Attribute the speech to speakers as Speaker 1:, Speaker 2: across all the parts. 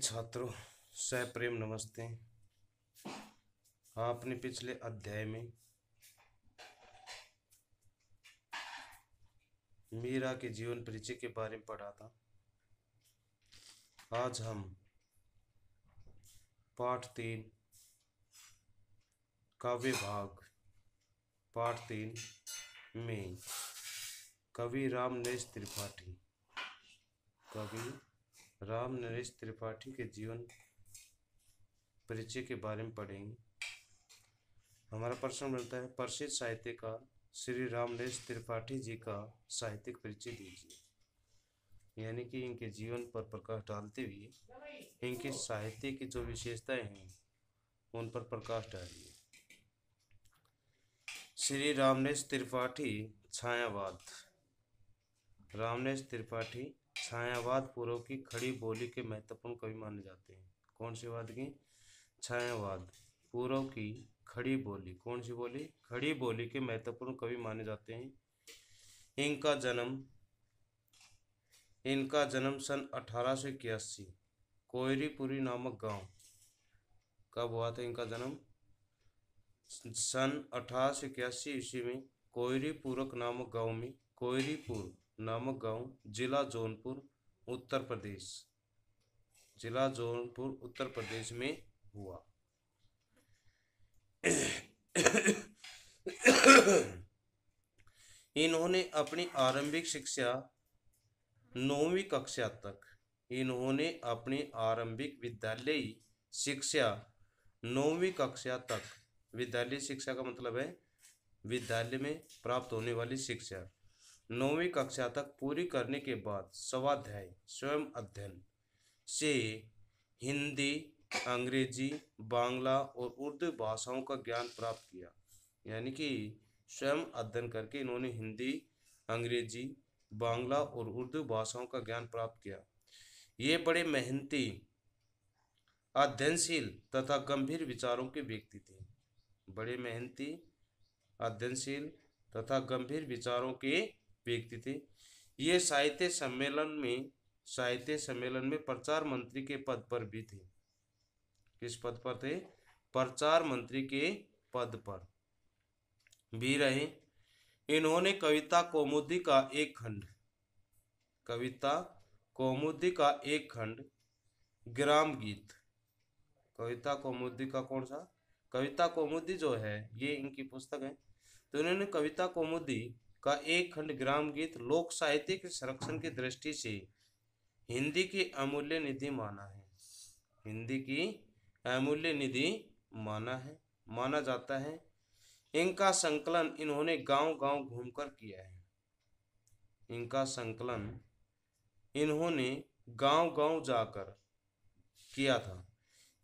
Speaker 1: छात्रों सह प्रेम नमस्ते आपने हाँ, पिछले अध्याय में मीरा के जीवन परिचय के बारे में पढ़ा था आज हम पाठ तीन काव्य भाग पाठ तीन में कवि रामनेश त्रिपाठी कवि राम नरेश त्रिपाठी के जीवन परिचय के बारे में पढ़ेंगे हमारा प्रश्न मिलता है प्रसिद्ध साहित्यकार श्री राम नरेश त्रिपाठी जी का साहित्यिक परिचय दीजिए यानी कि इनके जीवन पर प्रकाश डालते हुए इनके साहित्य की जो विशेषताएं हैं उन पर प्रकाश डालिए श्री रामनेश त्रिपाठी छायावाद रामनेश त्रिपाठी छायावाद पूर्व की खड़ी बोली के महत्वपूर्ण कवि माने जाते हैं कौन सी वाद की छायावाद पूर्व की खड़ी बोली कौन सी बोली खड़ी बोली के महत्वपूर्ण कवि माने जाते हैं इनका जन्म इनका जन्म सन अठारह सौ इक्यासी कोयरीपुरी नामक गांव कब हुआ था इनका जन्म सन अठारह सौ इक्यासी ईस्वी में कोयरीपुरक नामक गांव में कोयरीपुर नामक गांव जिला जौनपुर उत्तर प्रदेश जिला जौनपुर उत्तर प्रदेश में हुआ इन्होंने अपनी आरंभिक शिक्षा नौवीं कक्षा तक इन्होंने अपनी आरंभिक विद्यालयी शिक्षा नौवीं कक्षा तक विद्यालय शिक्षा का मतलब है विद्यालय में प्राप्त होने वाली शिक्षा नौवीं कक्षा तक पूरी करने के बाद स्वाध्याय स्वयं अध्ययन से हिंदी अंग्रेजी बांग्ला और उर्दू भाषाओं का ज्ञान प्राप्त किया यानी कि स्वयं अध्ययन करके इन्होंने हिंदी अंग्रेजी बांग्ला और उर्दू भाषाओं का ज्ञान प्राप्त किया ये बड़े मेहनती अध्ययनशील तथा गंभीर विचारों के व्यक्ति थे बड़े मेहनती अध्ययनशील तथा गंभीर विचारों के व्यक्ति थे ये साहित्य सम्मेलन में साहित्य सम्मेलन में प्रचार मंत्री के पद पर भी थे किस पद पर थे प्रचार मंत्री के पद पर भी रहे इन्होंने कविता कौमुदी का एक खंड कविता कौमुदी का एक खंड ग्राम गीत कविता कौमुदी का कौन सा कविता कौमुदी जो है ये इनकी पुस्तक है तो इन्होंने कविता कौमुदी का एक खंड ग्राम गीत लोक साहित्य के संरक्षण की दृष्टि से हिंदी की अमूल्य निधि माना है हिंदी की अमूल्य निधि माना है माना जाता है इनका संकलन इन्होंने गांव-गांव घूमकर किया है इनका संकलन इन्होंने गांव-गांव जाकर किया था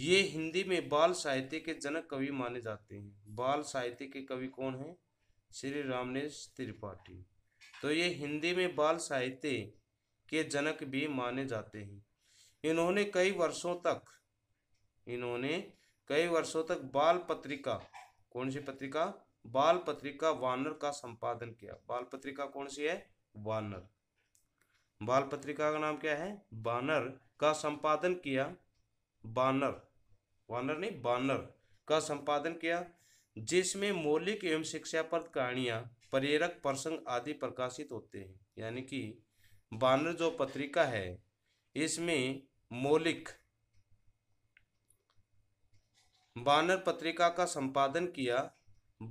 Speaker 1: ये हिंदी में बाल साहित्य के जनक कवि माने जाते हैं बाल साहित्य के कवि कौन हैं श्री रामनेश त्रिपाठी तो ये हिंदी में बाल साहित्य के जनक भी माने जाते हैं इन्होंने कई वर्षों तक इन्होंने कई वर्षों तक बाल पत्रिका कौन सी पत्रिका बाल पत्रिका वानर का संपादन किया बाल पत्रिका कौन सी है वानर बाल पत्रिका का नाम क्या है बानर का संपादन किया बानर वानर नहीं बानर का संपादन किया जिसमें मौलिक एवं शिक्षाप्रद कहानियाँ प्रेरक प्रसंग आदि प्रकाशित होते हैं यानी कि बानर जो पत्रिका है इसमें मौलिक बानर पत्रिका का संपादन किया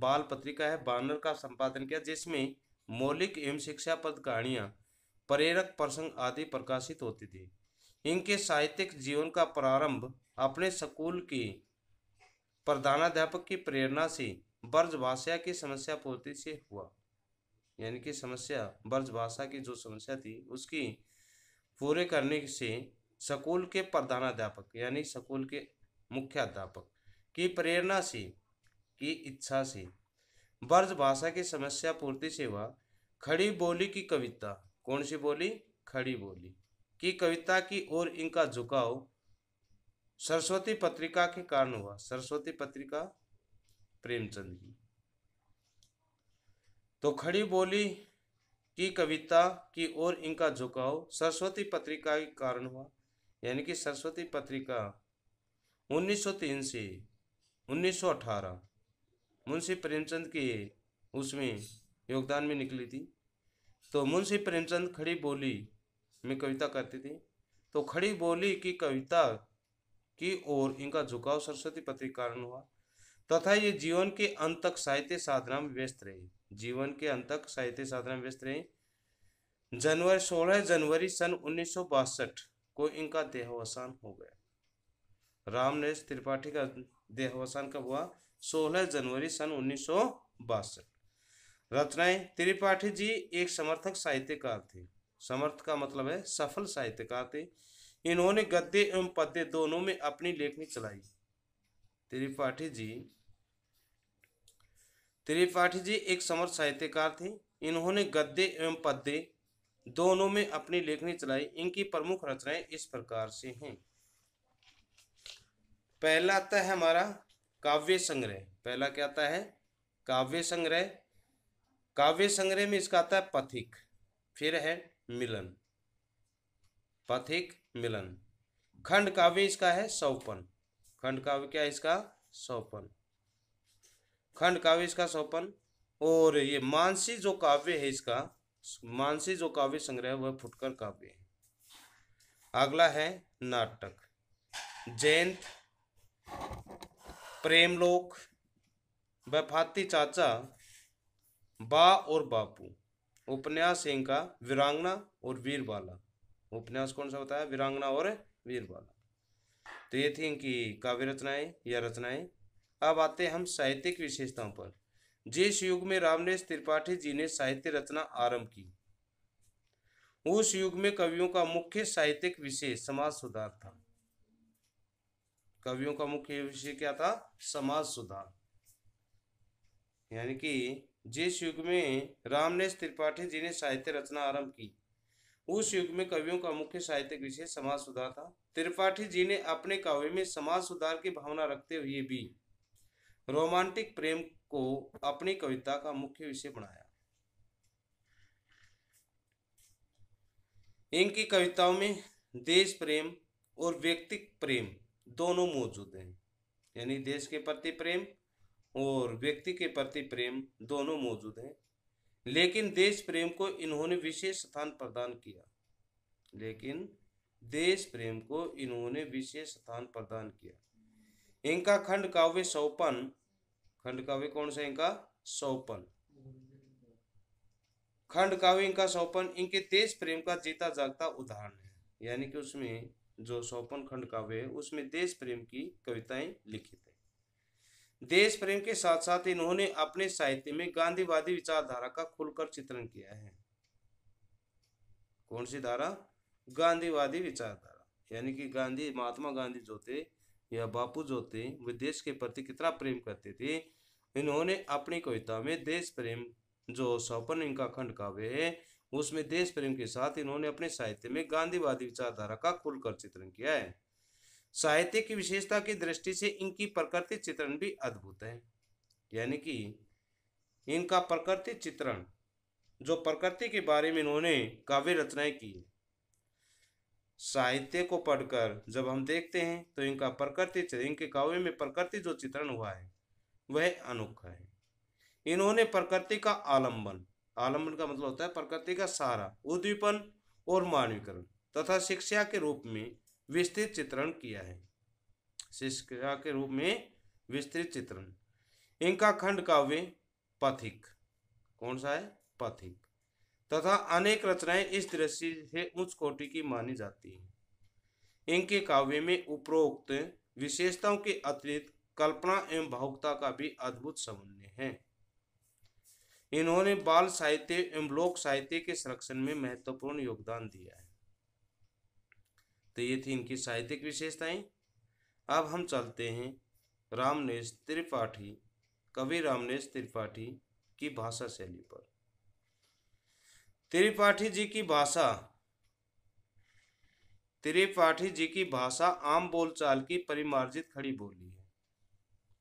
Speaker 1: बाल पत्रिका है बानर का संपादन किया जिसमें मौलिक एवं शिक्षाप्रद कहानियाँ प्रेरक प्रसंग आदि प्रकाशित होती थी इनके साहित्यिक जीवन का प्रारंभ अपने स्कूल की प्रधानाध्यापक की प्रेरणा से बर्ज भाषा की समस्या पूर्ति से हुआ यानी कि समस्या ब्रज भाषा की जो समस्या थी उसकी पूरे करने से स्कूल के प्रधानाध्यापक यानी स्कूल के मुख्याध्यापक की प्रेरणा से की इच्छा से बर्ज भाषा की समस्या पूर्ति से हुआ खड़ी बोली की कविता कौन सी बोली खड़ी बोली की कविता की ओर इनका झुकाव सरस्वती पत्रिका के कारण हुआ सरस्वती पत्रिका प्रेमचंद की तो खड़ी बोली की कविता की ओर इनका झुकाव सरस्वती पत्रिका के कारण हुआ यानी कि सरस्वती पत्रिका 1903 से 1918 मुंशी प्रेमचंद के उसमें योगदान में निकली थी तो मुंशी प्रेमचंद खड़ी बोली में कविता करती थी तो खड़ी बोली की कविता की ओर इनका झुकाव सरस्वती पति कारण हुआ तथा ये जीवन के अंत तक साहित्य साधना में व्यस्त रहे जीवन के अंत तक साहित्य साधना में व्यस्त रहे जनवरी सोलह जनवरी सन उन्नीस को इनका देहावसान हो गया नरेश त्रिपाठी का देहावसान कब हुआ 16 जनवरी सन उन्नीस रचनाएं त्रिपाठी जी एक समर्थक साहित्यकार थे समर्थ का मतलब है सफल साहित्यकार थे इन्होंने गद्य एवं पद्य दोनों में अपनी लेखनी चलाई त्रिपाठी जी त्रिपाठी जी एक समर्थ साहित्यकार थे इन्होंने गद्य एवं पद्य दोनों में अपनी लेखनी चलाई इनकी प्रमुख रचनाएं इस प्रकार से हैं पहला आता है हमारा काव्य संग्रह पहला क्या आता है काव्य संग्रह काव्य संग्रह में इसका आता है पथिक फिर है मिलन पथिक मिलन खंड काव्य इसका है सौपन खंड काव्य क्या है इसका सौपन खंड काव्य इसका सौपन और ये मानसी जो काव्य है इसका मानसी जो काव्य संग्रह वह फुटकर काव्य है अगला है नाटक जयंत प्रेमलोक बफाती चाचा बा और बापू उपन्यास इनका वीरांगना और वीरबाला उपन्यास कौन सा है वीरांगना और वीरबाला तो ये थी इनकी काव्य रचनाएं या रचनाएं अब आते हैं हम साहित्यिक विशेषताओं पर जिस युग में रामनेश त्रिपाठी जी ने साहित्य रचना आरंभ की उस युग में कवियों का मुख्य साहित्यिक विषय समाज सुधार था कवियों का मुख्य विषय क्या था समाज सुधार यानी कि जिस युग में रामनेश त्रिपाठी जी ने साहित्य रचना आरंभ की उस युग में कवियों का मुख्य साहित्यिक विषय समाज सुधार था त्रिपाठी जी ने अपने काव्य में समाज सुधार की भावना रखते हुए भी रोमांटिक प्रेम को अपनी कविता का मुख्य विषय बनाया इनकी कविताओं में देश प्रेम और व्यक्तिक प्रेम दोनों मौजूद हैं यानी देश के प्रति प्रेम और व्यक्ति के प्रति प्रेम दोनों मौजूद हैं लेकिन देश प्रेम को इन्होंने विशेष स्थान प्रदान किया लेकिन देश प्रेम को इन्होंने विशेष स्थान प्रदान किया इनका खंड काव्य सौपन खंड काव्य कौन सा इनका सौपन खंड काव्य इनका सौपन इनके देश प्रेम का जीता जागता उदाहरण है यानी कि उसमें जो सौपन खंड काव्य है उसमें देश प्रेम की कविताएं लिखित है देश प्रेम के साथ साथ इन्होंने अपने साहित्य में गांधीवादी विचारधारा का खुलकर चित्रण किया है कौन सी धारा गांधीवादी विचारधारा यानी कि गांधी महात्मा गांधी जो थे या बापू जो थे वे देश के प्रति कितना प्रेम करते थे इन्होंने अपनी कविता में देश प्रेम जो सौपन इनका खंड काव्य है उसमें देश प्रेम के साथ इन्होंने अपने साहित्य में गांधीवादी विचारधारा का खुलकर चित्रण किया है साहित्य की विशेषता की दृष्टि से इनकी प्रकृति चित्रण भी अद्भुत है यानी कि इनका प्रकृति चित्रण जो प्रकृति के बारे में इन्होंने काव्य रचनाएं की साहित्य को पढ़कर जब हम देखते हैं तो इनका प्रकृति इनके काव्य में प्रकृति जो चित्रण हुआ है वह अनोखा है इन्होंने प्रकृति का आलंबन आलंबन का मतलब होता है प्रकृति का सहारा उद्दीपन और मानवीकरण तथा शिक्षा के रूप में विस्तृत चित्रण किया है शिक्षा के रूप में विस्तृत चित्रण इनका खंड काव्य पथिक कौन सा है पथिक तथा अनेक रचनाएं इस दृष्टि से उच्च कोटि की मानी जाती हैं इनके काव्य में उपरोक्त विशेषताओं के अतिरिक्त कल्पना एवं भावुकता का भी अद्भुत समन्वय है इन्होंने बाल साहित्य एवं लोक साहित्य के संरक्षण में महत्वपूर्ण योगदान दिया है तो ये थी इनकी साहित्यिक विशेषताएं अब हम चलते हैं रामनेश त्रिपाठी कवि रामनेश त्रिपाठी की भाषा शैली पर त्रिपाठी जी की भाषा त्रिपाठी जी की भाषा आम बोलचाल की परिमार्जित खड़ी बोली है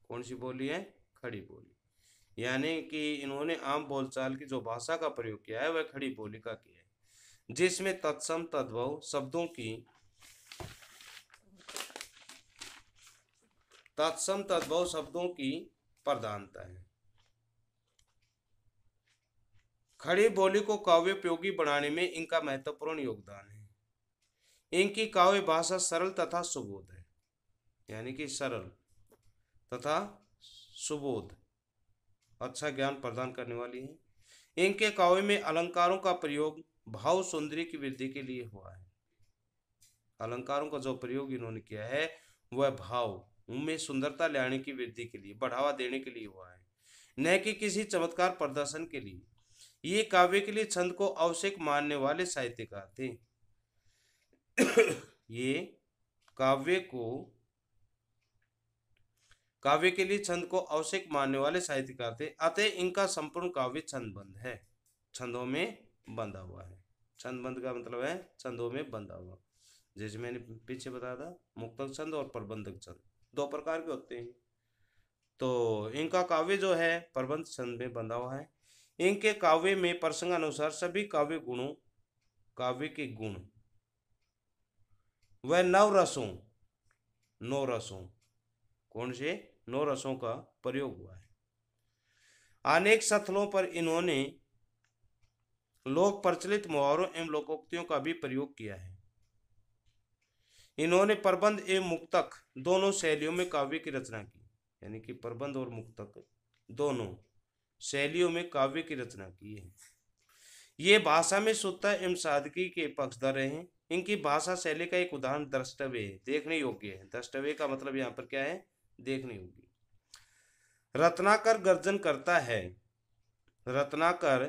Speaker 1: कौन सी बोली है खड़ी बोली यानी कि इन्होंने आम बोलचाल की जो भाषा का प्रयोग किया है वह खड़ी बोली का किया है जिसमें तत्सम तद्भव शब्दों की तत्सम तद्भव शब्दों की प्रधानता है खड़ी बोली को काव्य उपयोगी बनाने में इनका महत्वपूर्ण योगदान है इनकी काव्य भाषा सरल तथा सुबोध है यानी कि सरल तथा सुबोध अच्छा ज्ञान प्रदान करने वाली है इनके काव्य में अलंकारों का प्रयोग भाव सुंदरी की वृद्धि के लिए हुआ है अलंकारों का जो प्रयोग इन्होंने किया है वह भाव में सुंदरता लाने की वृद्धि के लिए बढ़ावा देने के लिए हुआ है न कि किसी चमत्कार प्रदर्शन के लिए ये काव्य के लिए छंद को आवश्यक मानने वाले साहित्यकार थे ये काव्य को काव्य के लिए छंद को आवश्यक मानने वाले साहित्यकार थे अतः इनका संपूर्ण काव्य छंदबंद है छंदों में बंधा हुआ है छंदबंद का मतलब है छंदों में बंधा हुआ जैसे मैंने पीछे बताया था मुक्तक छंद और प्रबंधक छंद दो प्रकार के होते हैं तो इनका काव्य जो है प्रबंध छंद में बंधा हुआ है इनके काव्य में अनुसार सभी काव्य गुणों काव्य के गुण वह नव रसों नौ रसों कौन से नौ रसों का प्रयोग हुआ है अनेक सथलों पर इन्होंने लोक प्रचलित मुहावरों एवं लोकोक्तियों का भी प्रयोग किया है इन्होंने प्रबंध एवं मुक्तक दोनों शैलियों में काव्य की रचना की यानी कि प्रबंध और मुक्तक दोनों शैलियों में काव्य की रचना की है ये भाषा में सुत्ता एवं सादगी के पक्षधर हैं इनकी भाषा शैली का एक उदाहरण द्रष्टव्य है देखने योग्य है द्रष्टव्य का मतलब यहाँ पर क्या है देखने योग्य रत्नाकर गर्जन करता है रत्नाकर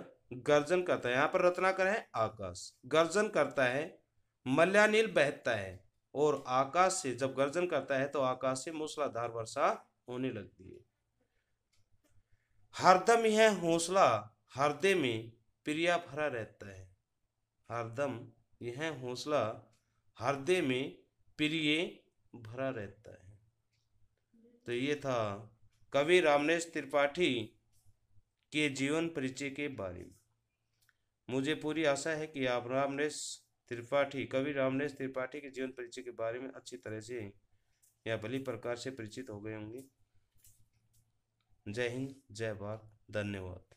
Speaker 1: गर्जन करता है यहाँ पर रत्नाकर है आकाश गर्जन करता है मल्यानील बहता है और आकाश से जब गर्जन करता है तो आकाश से मूसलाधार वर्षा होने लगती है हरदम यह हौसला हृदय में प्रिया भरा रहता है हरदम यह हौसला हृदय में प्रिय भरा रहता है तो ये था कवि रामनेश त्रिपाठी के जीवन परिचय के बारे में मुझे पूरी आशा है कि आप रामनेश त्रिपाठी कवि रामनेश त्रिपाठी के जीवन परिचय के बारे में अच्छी तरह से या भली प्रकार से परिचित हो गए होंगे जय हिंद जय भारत धन्यवाद